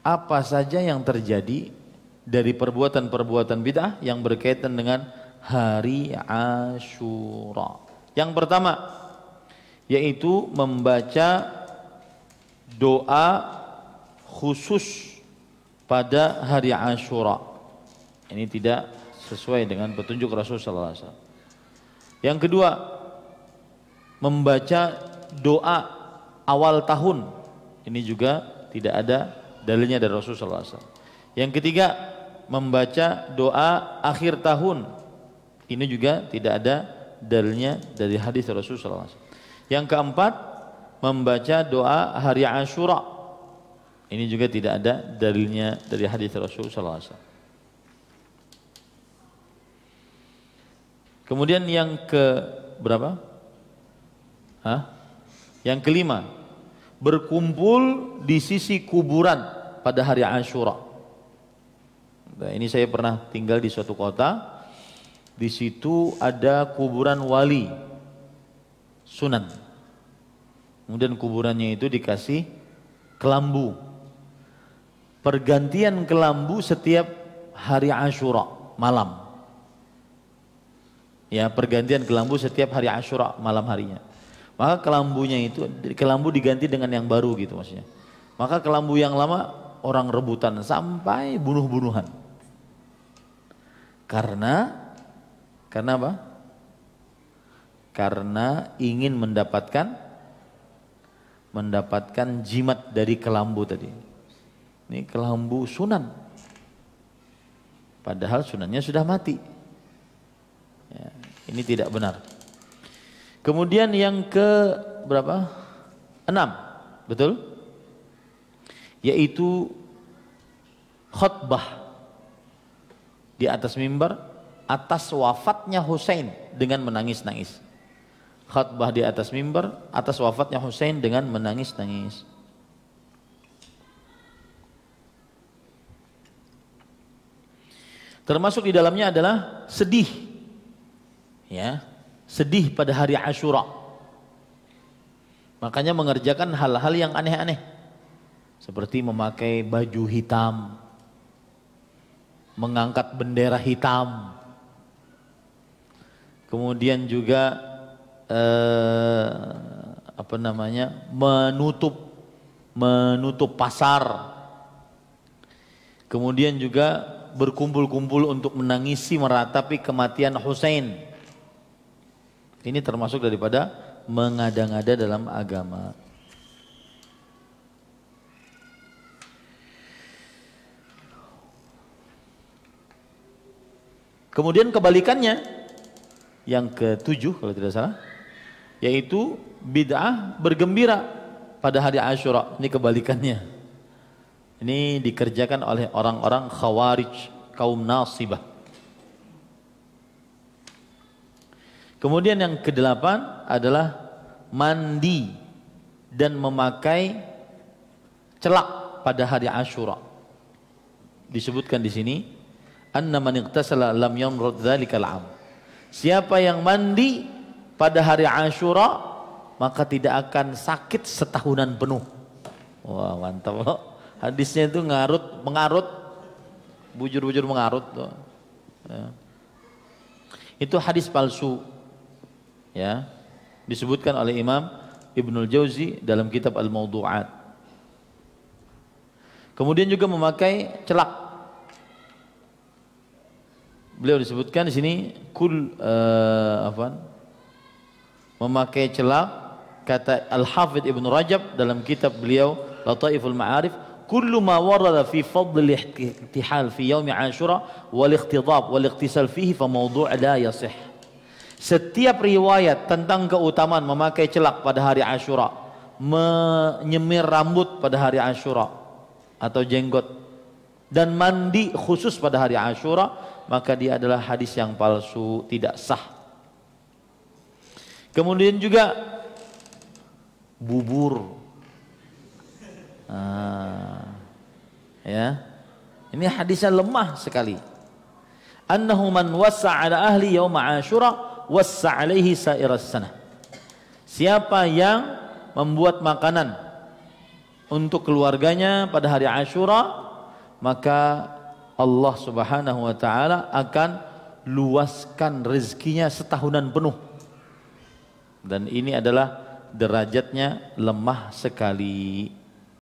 apa saja yang terjadi dari perbuatan-perbuatan bid'ah yang berkaitan dengan hari Ashura. Yang pertama yaitu membaca doa khusus pada hari Ashura. Ini tidak sesuai dengan petunjuk Rasul sallallahu Yang kedua, membaca doa awal tahun. Ini juga tidak ada Dalilnya dari rasul Rasulullah SAW. Yang ketiga, membaca doa akhir tahun. Ini juga tidak ada dalilnya dari hadis rasul Rasulullah SAW. Yang keempat, membaca doa hari Ashura. Ini juga tidak ada dalilnya dari hadis rasul Rasulullah SAW. Kemudian yang ke berapa? Hah? Yang kelima, berkumpul di sisi kuburan pada hari Ashura. Nah, ini saya pernah tinggal di suatu kota, di situ ada kuburan wali sunan. Kemudian kuburannya itu dikasih kelambu. Pergantian kelambu setiap hari Ashura malam. Ya, pergantian kelambu setiap hari Ashura malam harinya. Maka kelambunya itu kelambu diganti dengan yang baru gitu maksudnya. Maka kelambu yang lama orang rebutan sampai bunuh-bunuhan. Karena karena apa? Karena ingin mendapatkan mendapatkan jimat dari kelambu tadi. Ini kelambu sunan. Padahal sunannya sudah mati. Ya, ini tidak benar. Kemudian yang ke berapa? Enam, betul? Yaitu khutbah di atas mimbar atas wafatnya Husain dengan menangis-nangis. Khutbah di atas mimbar atas wafatnya Husain dengan menangis-nangis. Termasuk di dalamnya adalah sedih. Ya, sedih pada hari Ashura. Makanya mengerjakan hal-hal yang aneh-aneh. Seperti memakai baju hitam, mengangkat bendera hitam. Kemudian juga eh, apa namanya? menutup menutup pasar. Kemudian juga berkumpul-kumpul untuk menangisi meratapi kematian Hussein ini termasuk daripada mengada-ngada dalam agama. Kemudian kebalikannya yang ketujuh kalau tidak salah yaitu bid'ah bergembira pada hari Ashura. Ini kebalikannya. Ini dikerjakan oleh orang-orang khawarij, kaum nasibah. Kemudian yang kedelapan adalah mandi dan memakai celak pada hari Ashura. Disebutkan di sini, anna man iqtasala lam yamrud dzalikal am. Siapa yang mandi pada hari Ashura maka tidak akan sakit setahunan penuh. Wah, mantap loh. Hadisnya itu ngarut, mengarut, bujur-bujur mengarut. Tuh. Ya. Itu hadis palsu ya disebutkan oleh Imam Ibnul Jauzi dalam kitab Al-Mawdu'at kemudian juga memakai celak beliau disebutkan di sini kul uh, eh, apa memakai celak kata Al-Hafidh Ibn Rajab dalam kitab beliau Lataiful Ma'arif kullu ma warada fi fadl al-ihtihal fi yaum Ashura wal ikhtidab wal iktisal fihi fa mawdu' la yasih setiap riwayat tentang keutamaan memakai celak pada hari Ashura, menyemir rambut pada hari Ashura atau jenggot dan mandi khusus pada hari Ashura, maka dia adalah hadis yang palsu, tidak sah. Kemudian juga bubur. Ah, ya. Ini hadisnya lemah sekali. Annahu man wasa ala ahli yauma Ashura wassa sa'iras sana. Siapa yang membuat makanan untuk keluarganya pada hari Ashura maka Allah Subhanahu wa taala akan luaskan rezekinya setahunan penuh. Dan ini adalah derajatnya lemah sekali.